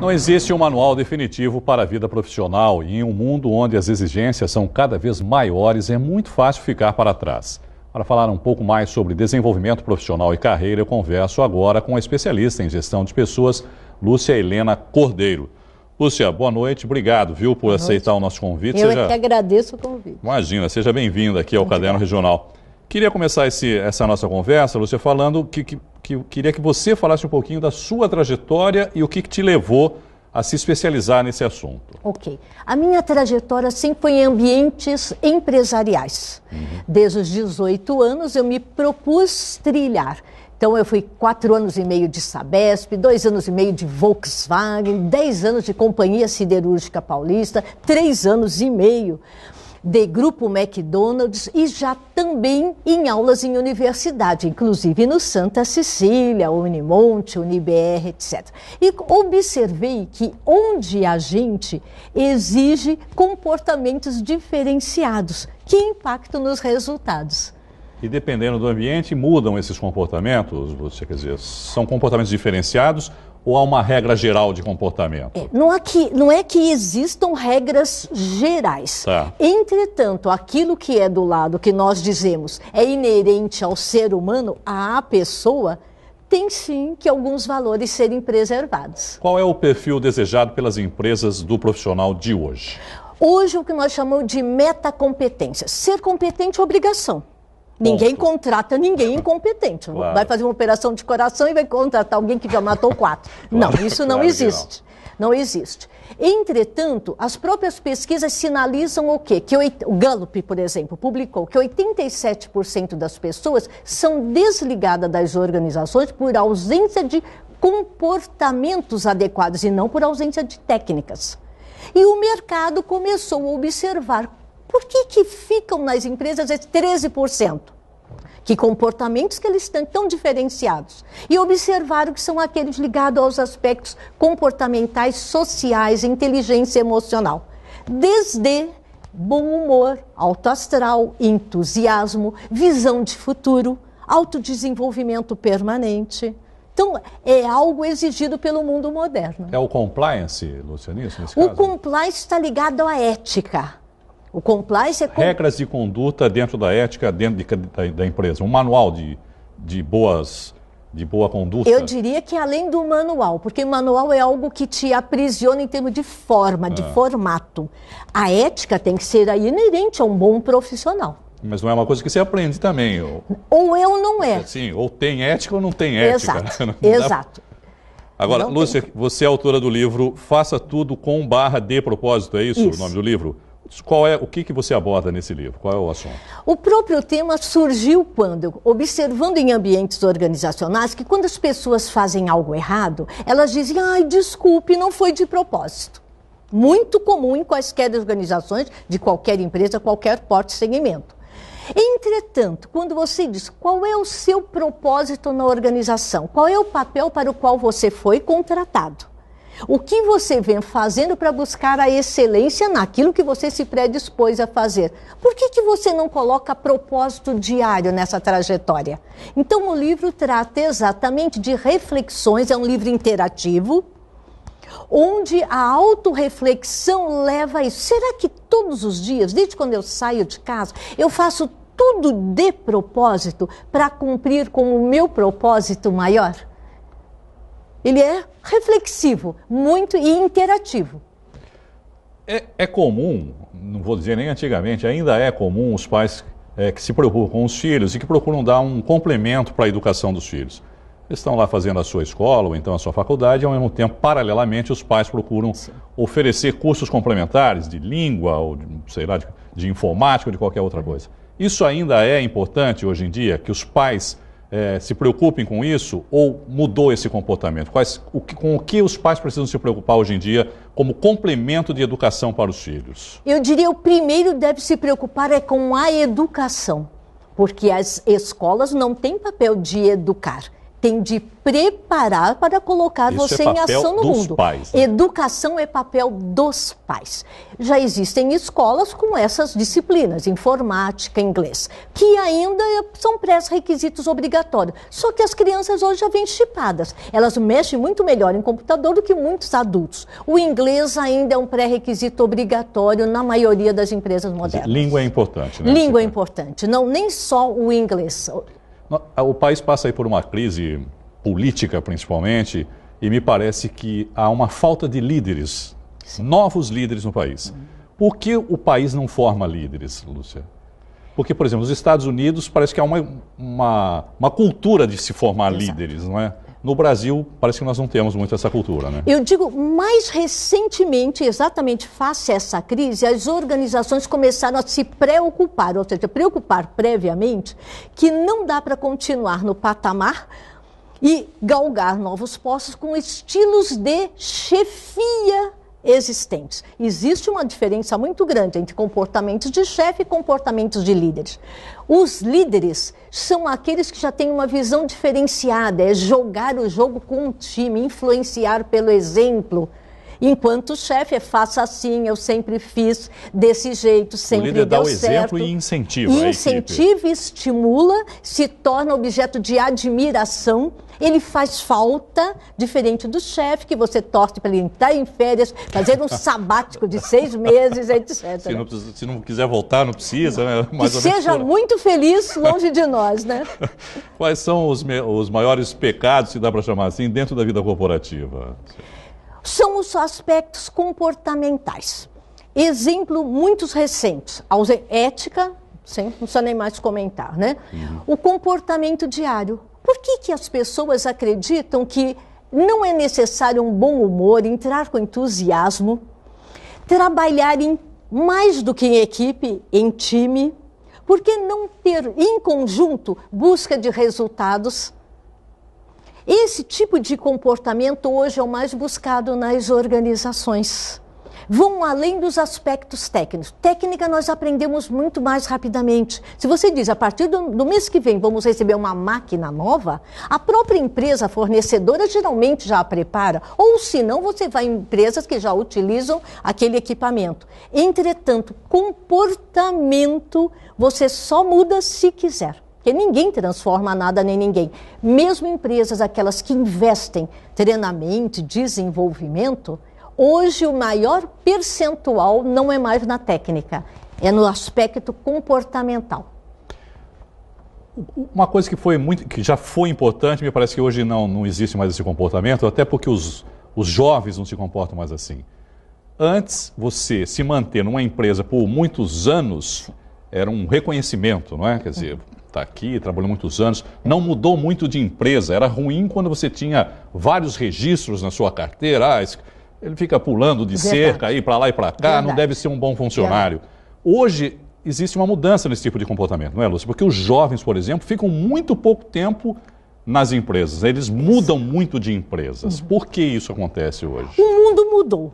Não existe um manual definitivo para a vida profissional e em um mundo onde as exigências são cada vez maiores, é muito fácil ficar para trás. Para falar um pouco mais sobre desenvolvimento profissional e carreira, eu converso agora com a especialista em gestão de pessoas, Lúcia Helena Cordeiro. Lúcia, boa noite, obrigado, viu, por boa aceitar noite. o nosso convite. Eu seja... é que agradeço o convite. Imagina, seja bem-vinda aqui ao Caderno Regional. Queria começar esse, essa nossa conversa, Lúcia, falando que, que que eu queria que você falasse um pouquinho da sua trajetória e o que, que te levou a se especializar nesse assunto. Ok. A minha trajetória sempre foi em ambientes empresariais. Uhum. Desde os 18 anos eu me propus trilhar. Então eu fui quatro anos e meio de Sabesp, dois anos e meio de Volkswagen, dez anos de Companhia Siderúrgica Paulista, três anos e meio de Grupo McDonald's e já também em aulas em universidade, inclusive no Santa Cecília, Unimonte, Unibr, etc. E observei que onde a gente exige comportamentos diferenciados, que impactam nos resultados. E dependendo do ambiente, mudam esses comportamentos? Você quer dizer, são comportamentos diferenciados ou há uma regra geral de comportamento? É, não, que, não, é que existam regras gerais. Tá. Entretanto, aquilo que é do lado que nós dizemos é inerente ao ser humano, à pessoa, tem sim que alguns valores serem preservados. Qual é o perfil desejado pelas empresas do profissional de hoje? Hoje, o que nós chamamos de metacompetência. Ser competente é obrigação. Ninguém Ponto. contrata ninguém incompetente. Claro. Vai fazer uma operação de coração e vai contratar alguém que já matou quatro. Claro, não, isso não existe. Não. não. existe. Entretanto, as próprias pesquisas sinalizam o quê? Que o Gallup, por exemplo, publicou que 87% das pessoas são desligadas das organizações por ausência de comportamentos adequados e não por ausência de técnicas. E o mercado começou a observar por que, que ficam nas empresas esses 13%? Que comportamentos que eles estão tão diferenciados? E observaram que são aqueles ligados aos aspectos comportamentais, sociais, inteligência emocional. Desde bom humor, alto astral, entusiasmo, visão de futuro, autodesenvolvimento permanente. Então, é algo exigido pelo mundo moderno. É o compliance, Luciano, nesse caso? O compliance está ligado à ética. O compliance é... Regras de conduta dentro da ética, dentro de, da, da, empresa. Um manual de, de boas de boa conduta? Eu diria que além do manual, porque o manual é algo que te aprisiona em termos de forma, de é. formato. A ética tem que ser inerente a um bom profissional. Mas não é uma coisa que você aprende também. Ou, ou eu não é. Sim, ou tem ética ou não tem ética. Exato, exato. Agora, não Lúcia, tem. você é autora do livro Faça Tudo com barra de propósito, é isso, isso. o nome do livro? Qual é o que, que você aborda nesse livro? Qual é o assunto? O próprio tema surgiu quando, observando em ambientes organizacionais, que quando as pessoas fazem algo errado, elas dizem: "Ai, desculpe, não foi de propósito". Muito comum em quaisquer organizações, de qualquer empresa, qualquer porte, segmento. Entretanto, quando você diz qual é o seu propósito na organização, qual é o papel para o qual você foi contratado, o que você vem fazendo para buscar a excelência naquilo que você se predispôs a fazer? Por que, que você não coloca propósito diário nessa trajetória? Então, o livro trata exatamente de reflexões, é um livro interativo, onde a autorreflexão leva a isso. Será que todos os dias, desde quando eu saio de casa, eu faço tudo de propósito para cumprir com o meu propósito maior? Ele é reflexivo, muito e interativo. É, é comum, não vou dizer nem antigamente, ainda é comum os pais é, que se preocupam com os filhos e que procuram dar um complemento para a educação dos filhos. Eles estão lá fazendo a sua escola ou então a sua faculdade, e ao mesmo tempo, paralelamente, os pais procuram Sim. oferecer cursos complementares de língua ou, de, sei lá, de, de informática ou de qualquer outra coisa. Isso ainda é importante hoje em dia, que os pais é, se preocupem com isso ou mudou esse comportamento? Quais, o que, com o que os pais precisam se preocupar hoje em dia como complemento de educação para os filhos? Eu diria o primeiro deve se preocupar é com a educação, porque as escolas não têm papel de educar tem de preparar para colocar Isso você é em ação no mundo. Pais, né? Educação é papel dos pais. Já existem escolas com essas disciplinas, informática, inglês, que ainda são pré-requisitos obrigatórios. Só que as crianças hoje já vêm chipadas. Elas mexem muito melhor em computador do que muitos adultos. O inglês ainda é um pré-requisito obrigatório na maioria das empresas modernas. Língua é importante, né? Língua é importante. Não, nem só o inglês. O país passa aí por uma crise política, principalmente, e me parece que há uma falta de líderes, Sim. novos líderes no país. Uhum. Por que o país não forma líderes, Lúcia? Porque, por exemplo, nos Estados Unidos parece que há uma, uma, uma cultura de se formar Exato. líderes, não é? No Brasil, parece que nós não temos muito essa cultura, né? Eu digo, mais recentemente, exatamente face a essa crise, as organizações começaram a se preocupar, ou seja, preocupar previamente que não dá para continuar no patamar e galgar novos postos com estilos de chefia existentes. Existe uma diferença muito grande entre comportamentos de chefe e comportamentos de líderes. Os líderes são aqueles que já têm uma visão diferenciada, é jogar o jogo com o time, influenciar pelo exemplo, Enquanto chefe, é faça assim, eu sempre fiz desse jeito, sempre o líder dá o certo. exemplo e incentiva. E incentiva, estimula, se torna objeto de admiração. Ele faz falta, diferente do chefe, que você torce para ele entrar em férias, fazer um sabático de seis meses, etc. Se não, se não quiser voltar, não precisa, né? Mais que seja muito feliz longe de nós, né? Quais são os, os maiores pecados, se dá para chamar assim, dentro da vida corporativa? são os aspectos comportamentais. Exemplo, muitos recentes, a ética, sim, não precisa nem mais comentar, né? Uhum. O comportamento diário. Por que, que as pessoas acreditam que não é necessário um bom humor, entrar com entusiasmo, trabalhar em mais do que em equipe, em time? Por que não ter em conjunto busca de resultados? Esse tipo de comportamento hoje é o mais buscado nas organizações. Vão além dos aspectos técnicos. Técnica nós aprendemos muito mais rapidamente. Se você diz, a partir do, do mês que vem vamos receber uma máquina nova, a própria empresa fornecedora geralmente já a prepara, ou se não, você vai em empresas que já utilizam aquele equipamento. Entretanto, comportamento você só muda se quiser. Porque ninguém transforma nada nem ninguém. Mesmo empresas, aquelas que investem treinamento, desenvolvimento, hoje o maior percentual não é mais na técnica, é no aspecto comportamental. Uma coisa que foi muito, que já foi importante, me parece que hoje não, não existe mais esse comportamento, até porque os, os jovens não se comportam mais assim. Antes, você se manter numa empresa por muitos anos era um reconhecimento, não é? Quer dizer, uhum está aqui, trabalhou muitos anos, não mudou muito de empresa. Era ruim quando você tinha vários registros na sua carteira. Ah, ele fica pulando de Verdade. cerca aí para lá e para cá, Verdade. não deve ser um bom funcionário. Verdade. Hoje existe uma mudança nesse tipo de comportamento, não é, Lúcia? Porque os jovens, por exemplo, ficam muito pouco tempo nas empresas. Eles mudam muito de empresas. Uhum. Por que isso acontece hoje? O mundo mudou.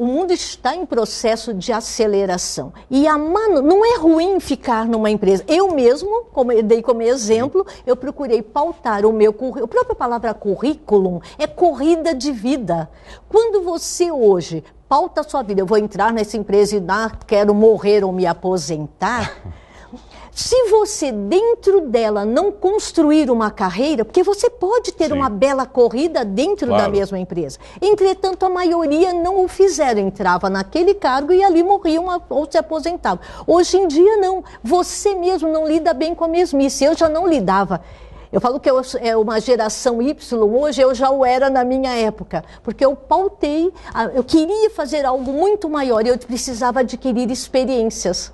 O mundo está em processo de aceleração. E a mano, não é ruim ficar numa empresa. Eu mesmo, como eu dei como exemplo, eu procurei pautar o meu currículo. A própria palavra currículo é corrida de vida. Quando você hoje pauta a sua vida, eu vou entrar nessa empresa e dar, ah, quero morrer ou me aposentar, Se você dentro dela não construir uma carreira, porque você pode ter Sim. uma bela corrida dentro claro. da mesma empresa. Entretanto, a maioria não o fizeram, entrava naquele cargo e ali morriam ou se aposentavam. Hoje em dia não, você mesmo não lida bem com a mesmice. Eu já não lidava. Eu falo que eu, é uma geração Y hoje, eu já o era na minha época, porque eu pautei, eu queria fazer algo muito maior, e eu precisava adquirir experiências.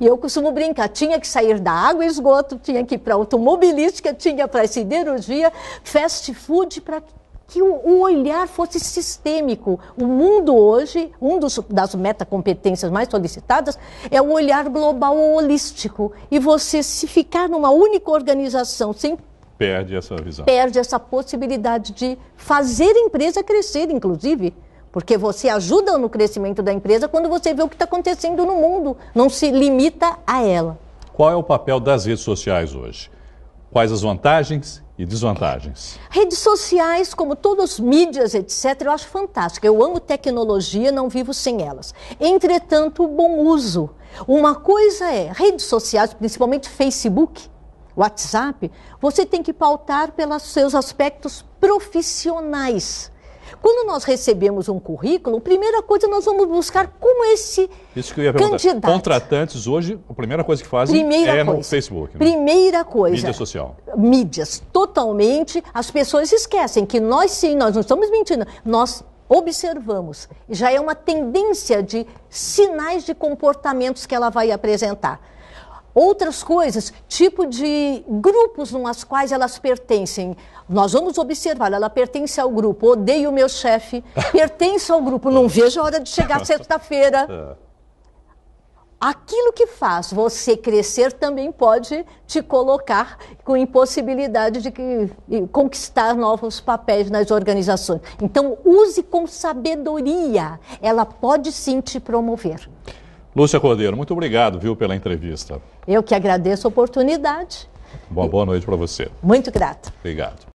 E eu costumo brincar, tinha que sair da água e esgoto, tinha que ir para automobilística, tinha para siderurgia, fast food, para que o, o, olhar fosse sistêmico. O mundo hoje, um dos, das metacompetências mais solicitadas é o olhar global holístico. E você se ficar numa única organização sem perde essa visão. Perde essa possibilidade de fazer a empresa crescer, inclusive. Porque você ajuda no crescimento da empresa quando você vê o que está acontecendo no mundo, não se limita a ela. Qual é o papel das redes sociais hoje? Quais as vantagens e desvantagens? Redes sociais, como todas as mídias, etc., eu acho fantástica. Eu amo tecnologia, não vivo sem elas. Entretanto, o bom uso. Uma coisa é redes sociais, principalmente Facebook, WhatsApp, você tem que pautar pelos seus aspectos profissionais. Quando nós recebemos um currículo, a primeira coisa nós vamos buscar como esse Isso que eu ia candidato. Contratantes hoje, a primeira coisa que fazem primeira é coisa. no Facebook. Né? Primeira coisa. Mídia social. Mídias, totalmente. As pessoas esquecem que nós sim, nós não estamos mentindo. Nós observamos. Já é uma tendência de sinais de comportamentos que ela vai apresentar outras coisas, tipo de grupos nos quais elas pertencem. Nós vamos observar, ela pertence ao grupo, odeio o meu chefe, pertence ao grupo, não vejo a hora de chegar sexta-feira. É. Aquilo que faz você crescer também pode te colocar com impossibilidade de que, conquistar novos papéis nas organizações. Então, use com sabedoria, ela pode sim te promover. Lúcia Cordeiro, muito obrigado, viu, pela entrevista. Eu que agradeço a oportunidade. Uma boa noite para você. Muito grato. Obrigado.